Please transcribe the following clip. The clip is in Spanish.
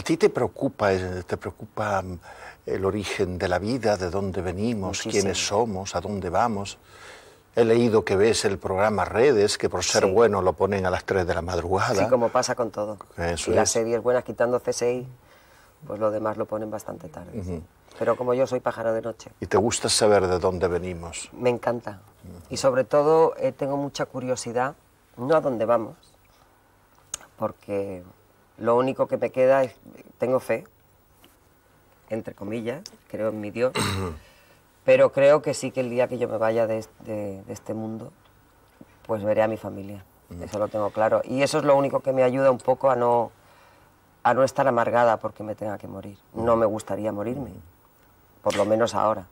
¿A ti te preocupa, eh, te preocupa mm, el origen de la vida, de dónde venimos, quiénes somos, a dónde vamos? He leído que ves el programa Redes, que por ser bueno lo ponen a las 3 de la madrugada. Sí, como pasa con todo. y las series buenas, quitando CSI, pues lo demás lo ponen bastante tarde. Pero como yo soy pájaro de noche. ¿Y te gusta saber de dónde venimos? Me encanta. Y sobre todo eh, tengo mucha curiosidad, no a dónde vamos, porque lo único que me queda es, tengo fe, entre comillas, creo en mi Dios, pero creo que sí que el día que yo me vaya de, este mundo, pues veré a mi familia, eso lo tengo claro. Y eso es lo único que me ayuda un poco a no, a no estar amargada porque me tenga que morir. No me gustaría morirme, por lo menos ahora.